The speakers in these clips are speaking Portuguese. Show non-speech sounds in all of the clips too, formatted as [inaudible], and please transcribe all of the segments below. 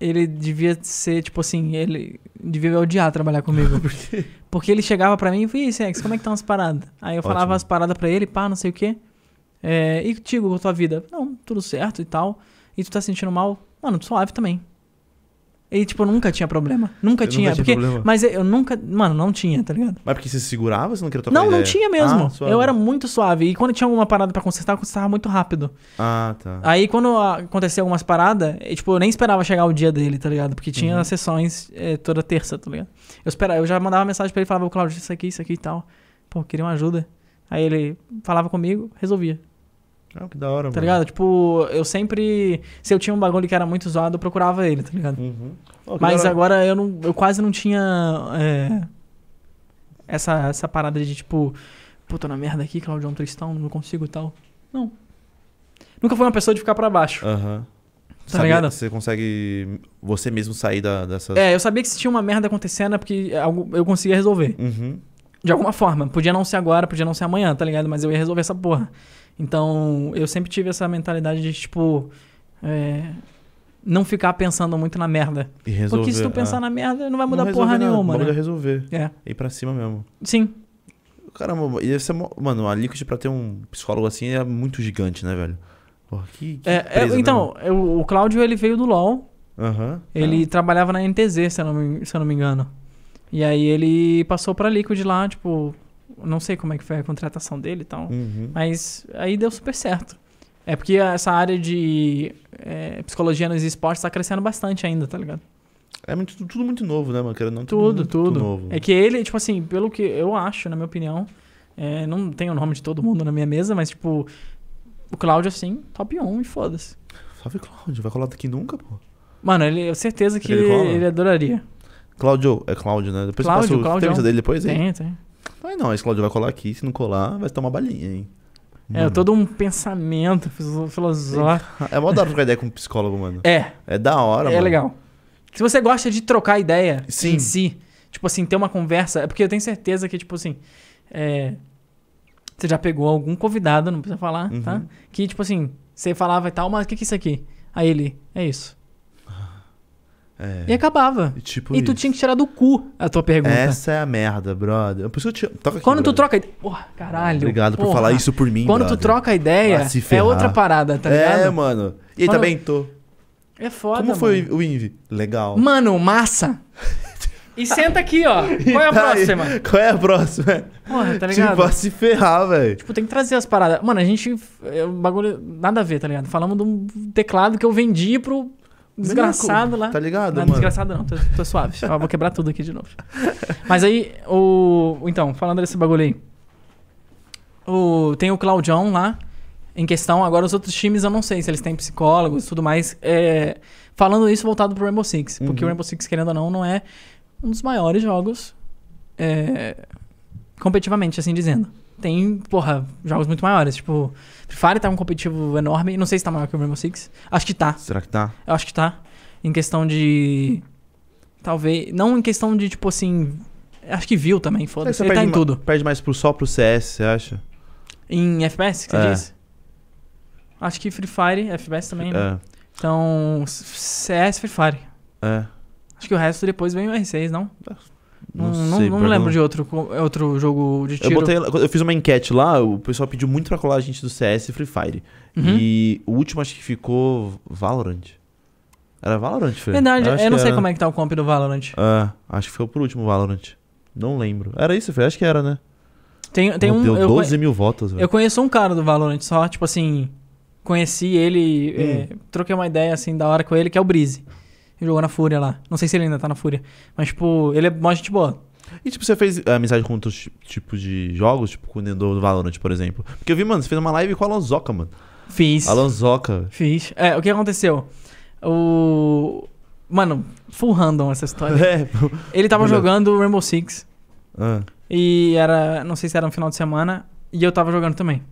ele devia ser, tipo assim, ele devia odiar trabalhar comigo. [laughs] Por quê? Porque ele chegava pra mim e falava, e Sex, como é que tá as paradas? Aí eu Ótimo. falava as paradas pra ele, pá, não sei o quê. É, e contigo, com a tua vida? Não, tudo certo e tal. E tu tá sentindo mal? Mano, suave também. E, tipo, nunca tinha problema. Nunca eu tinha. Nunca tinha porque, mas eu nunca. Mano, não tinha, tá ligado? Mas porque você se segurava, você não queria tocar Não, ideia. não tinha mesmo. Ah, eu era muito suave. E quando tinha alguma parada para consertar, eu consertava muito rápido. Ah, tá. Aí quando acontecia algumas paradas, eu, tipo, eu nem esperava chegar o dia dele, tá ligado? Porque tinha uhum. sessões é, toda terça, tá ligado? Eu esperava, eu já mandava mensagem para ele falava, Claudio, isso aqui, isso aqui e tal. Pô, queria uma ajuda. Aí ele falava comigo, resolvia. Ah, que da hora, tá mano. ligado? Tipo, eu sempre. Se eu tinha um bagulho que era muito zoado, eu procurava ele, tá ligado? Uhum. Oh, Mas agora eu, não, eu quase não tinha. É, essa, essa parada de tipo. Pô, tô na merda aqui, Claudião Tristão, não consigo tal. Não. Nunca foi uma pessoa de ficar para baixo. Uhum. Tá ligado? Você consegue você mesmo sair da, dessa. É, eu sabia que se tinha uma merda acontecendo é porque eu conseguia resolver. Uhum. De alguma forma. Podia não ser agora, podia não ser amanhã, tá ligado? Mas eu ia resolver essa porra. Então, eu sempre tive essa mentalidade de, tipo. É, não ficar pensando muito na merda. E resolver, Porque se tu é. pensar ah, na merda, não vai mudar não porra nada, nenhuma. Não vai né? resolver. É. Ir pra cima mesmo. Sim. Caramba, e esse é, mano, a Liquid pra ter um psicólogo assim é muito gigante, né, velho? Porra, que, que é, é, então, eu, o Cláudio ele veio do LOL. Uhum, ele trabalhava na NTZ, se eu não me, se eu não me engano. E aí ele passou pra Liquid lá, tipo, não sei como é que foi a contratação dele e tal. Uhum. Mas aí deu super certo. É porque essa área de é, psicologia nos esportes tá crescendo bastante ainda, tá ligado? É muito, tudo muito novo, né, mano? não, tudo, tudo, tudo. novo. Né? É que ele, tipo assim, pelo que eu acho, na minha opinião, é, não tem o nome de todo mundo na minha mesa, mas, tipo, o Cláudio, assim, top 1 e foda-se. Salve, Cláudio. Vai colar daqui nunca, pô? Mano, ele, eu certeza que ele, ele adoraria. Cláudio, é Cláudio, né? Depois Cláudio, você passa o entrevista dele depois, hein? Tem, tem. Ai, não, esse Cláudio vai colar aqui, se não colar, vai tomar balinha, hein? É, mano. É, todo um pensamento filosófico. É mó da hora trocar ideia com um psicólogo, mano. É. É da hora, é mano. É legal. Se você gosta de trocar ideia Sim. em si, tipo assim, ter uma conversa, é porque eu tenho certeza que, tipo assim, é, você já pegou algum convidado, não precisa falar, tá? uhum. tá? Que, tipo assim, você falava e tal, mas o que, que é isso aqui? Aí ele, é isso. É. E acabava. E, tipo e tu tinha que tirar do cu a tua pergunta. Essa é a merda, brother. Por isso que eu te... Toca aqui, Quando brother. tu troca ideia. Porra, caralho. Obrigado porra. por falar isso por mim, Quando brother. tu troca a ah, ideia, é outra parada, tá é, ligado? É, mano. E Quando... também tô. É foda. Como foi mano. o Invi? Legal. Mano, massa. [laughs] E senta aqui, ó. Qual é a tá próxima? Qual é a próxima? Porra, tá tipo, ligado? Tipo, vai se ferrar, velho. Tipo, tem que trazer as paradas. Mano, a gente. É, bagulho. Nada a ver, tá ligado? Falamos de um teclado que eu vendi pro, é desgraçado lá. Tá ligado, não, mano? desgraçado não, tô, tô suave. Ó, vou quebrar tudo aqui de novo. Mas aí, o... Então, falando desse bagulho aí. O... Tem o Claudião lá, em questão. Agora, os outros times, eu não sei se eles têm psicólogos e tudo mais. É... Falando isso voltado pro Rainbow Six. Porque o uhum. Rainbow Six, querendo ou não, não é um dos maiores jogos... É... Competitivamente, assim dizendo tem, porra, jogos muito maiores. Tipo, Free Fire tá um competitivo enorme. Não sei se tá maior que o Rainbow Six. Acho que tá. Será que tá? Eu acho que tá. Em questão de. Talvez. Não em questão de, tipo assim. Acho que viu também, foda-se. Ele tá em tudo. Perde mais pro, só pro CS, você acha? Em FPS, que você é. disse? Acho que Free Fire, FPS também, né? É. Então, CS, Free Fire. É. Acho que o resto depois vem o R6, não? É. Não, não, sei, não, lembro de outro, é outro jogo de tiro. Eu, botei, eu fiz uma enquete lá, o pessoal pediu muito pra colar a gente do CS e Free Fire. Uhum. E o último acho que ficou Valorant. Era Valorant, foi? Verdade, eu, eu não sei era. como é que tá o comp do Valorant. É, acho que foi por último Valorant. Não lembro. Era isso, foi? Acho que era, né? Tem, tem um. Deu 12 eu, mil votos, Eu conheço um cara do Valorant, só, tipo assim. Conheci ele, hum. é, troquei uma ideia assim da hora com ele, que é o Brise jogou na Fúria lá. Não sei se ele ainda tá na Fúria. Mas, tipo, ele é mó gente boa. E, tipo, você fez amizade com outros tipos de jogos? Tipo, com o do Valorant, por exemplo. Porque eu vi, mano, você fez uma live com a Alonsoca, mano. Fiz. Alonsoca. Fiz. É, o que aconteceu? O... Mano, full random essa história. [laughs] É. Ele tava jogando Rainbow Six. Ah. E era... Não sei se era um final de semana. E eu tava jogando também.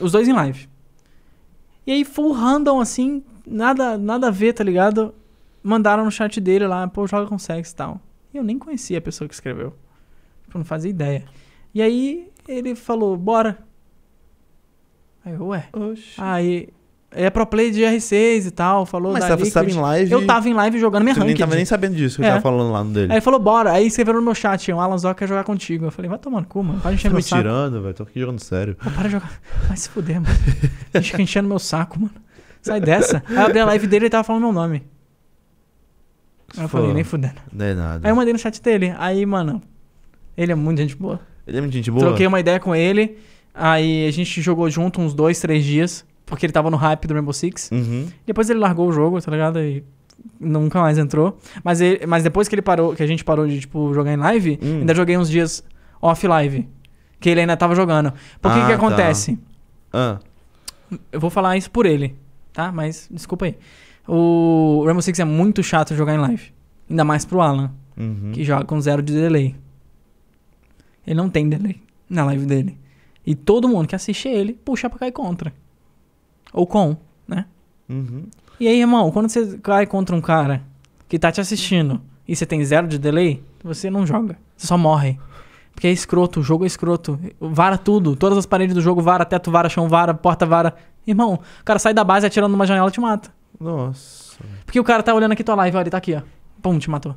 Os dois em live. E aí, full random, assim, nada, nada a ver, tá ligado? Mandaram no chat dele lá, pô, joga com sexo e tal. E eu nem conhecia a pessoa que escreveu. Tipo, não fazia ideia. E aí ele falou, bora. Aí eu, ué. Oxi. Aí é pro play de R6 e tal, falou Mas da você tava em live? Eu tava em live jogando minha ranked. nem tava nem sabendo disso, que é. eu tava falando lá no dele. Aí ele falou, bora. Aí escreveram no meu chat, um Alan Zoc quer jogar contigo. Eu falei, vai tomando cu, mano. Para de encher tá meu me tirando, velho. Tô aqui jogando sério. Pô, para de jogar. Vai se fuder, mano. Deixa enchendo meu saco, mano. Sai dessa. Aí eu abri a live dele e ele tava falando meu nome. Aí eu Pô, falei, nem fudendo. Não é nada. Aí eu mandei no chat dele. Aí, mano, ele é muito gente boa. Ele é muito gente boa? Troquei uma ideia com ele. Aí a gente jogou junto uns dois, três dias. Porque ele tava no hype do Rainbow Six. Uhum. Depois ele largou o jogo, tá ligado? E nunca mais entrou. Mas, ele, mas depois que ele parou, que a gente parou de, tipo, jogar em live, hum. ainda joguei uns dias off-live. Que ele ainda tava jogando. Porque ah, o ah, que, que, acontece? Tá. Ah. Eu vou falar isso por ele tá? Mas desculpa aí. O Rainbow Six é muito chato jogar em live. Ainda mais pro Alan, uhum. que joga com zero de delay. Ele não tem delay na live dele. E todo mundo que assiste ele puxa pra cair contra. Ou com, né? Uhum. E aí, irmão, quando você cai contra um cara que tá te assistindo e você tem zero de delay, você não joga. Você só morre. Porque é escroto, o jogo é escroto. Vara tudo. Todas as paredes do jogo vara, teto vara, chão vara, porta vara. Irmão, o cara sai da base atirando numa janela e te mata. Nossa. Porque o cara tá olhando aqui tua live, olha, ele tá aqui, ó. Pum, te matou.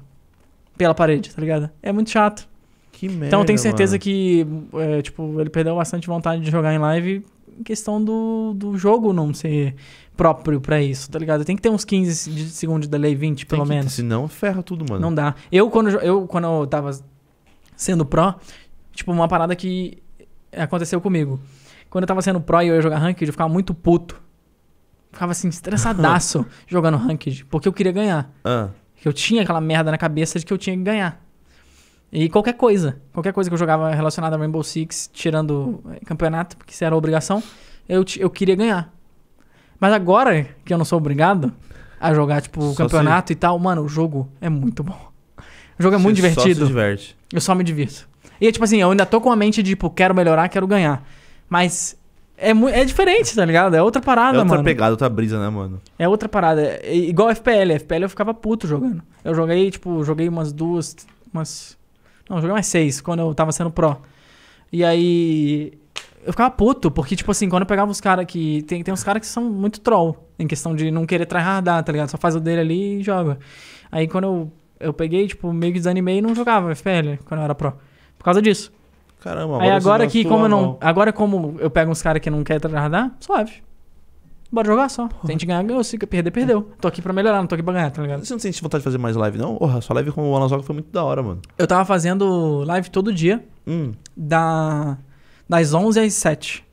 Pela parede, tá ligado? É muito chato. Que merda. Então eu tenho certeza mano. que, é, tipo, ele perdeu bastante vontade de jogar em live em questão do, do jogo não ser próprio para isso, tá ligado? Tem que ter uns 15 de segundos de delay, 20 Tem pelo que, menos. Senão ferra tudo, mano. Não dá. Eu quando, eu, quando eu tava sendo pró, tipo, uma parada que aconteceu comigo. Quando eu tava sendo pro e eu ia jogar ranked, eu ficava muito puto. Ficava assim, estressadaço [laughs] jogando ranked, porque eu queria ganhar. Ah. Eu tinha aquela merda na cabeça de que eu tinha que ganhar. E qualquer coisa, qualquer coisa que eu jogava relacionada a Rainbow Six, tirando eh, campeonato, porque isso era obrigação, eu, eu queria ganhar. Mas agora que eu não sou obrigado a jogar, tipo, o campeonato se... e tal, mano, o jogo é muito bom. O jogo é muito divertido. Só se diverte. Eu só me divirto. E tipo assim, eu ainda tô com a mente de, tipo, quero melhorar, quero ganhar. Mas é, é diferente, tá ligado? É outra parada, mano. É outra mano. pegada, outra brisa, né, mano? É outra parada. É igual FPL. FPL eu ficava puto jogando. Eu joguei, tipo, joguei umas duas. Umas. Não, joguei mais seis quando eu tava sendo pro E aí. Eu ficava puto, porque, tipo assim, quando eu pegava os caras que. Tem, tem uns caras que são muito troll, em questão de não querer tryhardar, tá ligado? Só faz o dele ali e joga. Aí quando eu, eu peguei, tipo, meio que desanimei e não jogava FPL quando eu era pro Por causa disso. Caramba, Aí agora que, como eu não. Agora, como eu pego uns caras que não quer tradar, suave. Bora jogar só. Se a gente ganhar, ganhou. Se perder, perdeu. Tô aqui pra melhorar, não tô aqui pra ganhar, tá ligado? Você não sente vontade de fazer mais live, não? Porra, sua live com o Alan Zoca foi muito da hora, mano. Eu tava fazendo live todo dia. Hum. Da, das 11 às 7.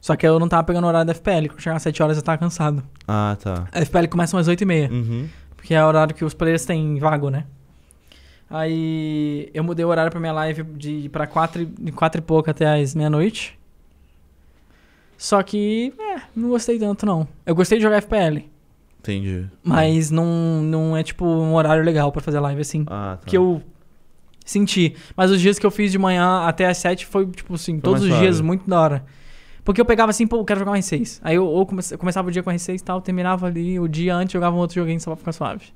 Só que eu não tava pegando o horário da FPL. Quando chegar às 7 horas, eu tava cansado. Ah, tá. A FPL começa às 8 e meia. Uhum. Porque é o horário que os players têm vago, né? Aí eu mudei o horário pra minha live de pra quatro, de quatro e pouco até as meia-noite. Só que, é, não gostei tanto, não. Eu gostei de jogar FPL. Entendi. Mas não, não é tipo um horário legal pra fazer live assim. Ah, tá. Que eu senti. Mas os dias que eu fiz de manhã até as sete foi, tipo assim, foi todos os claro. dias muito da hora. Porque eu pegava assim, pô, eu quero jogar um R6. Aí eu, eu, comece, eu começava o dia com R6 e tal, terminava ali o dia antes, jogava um outro joguinho só pra ficar suave.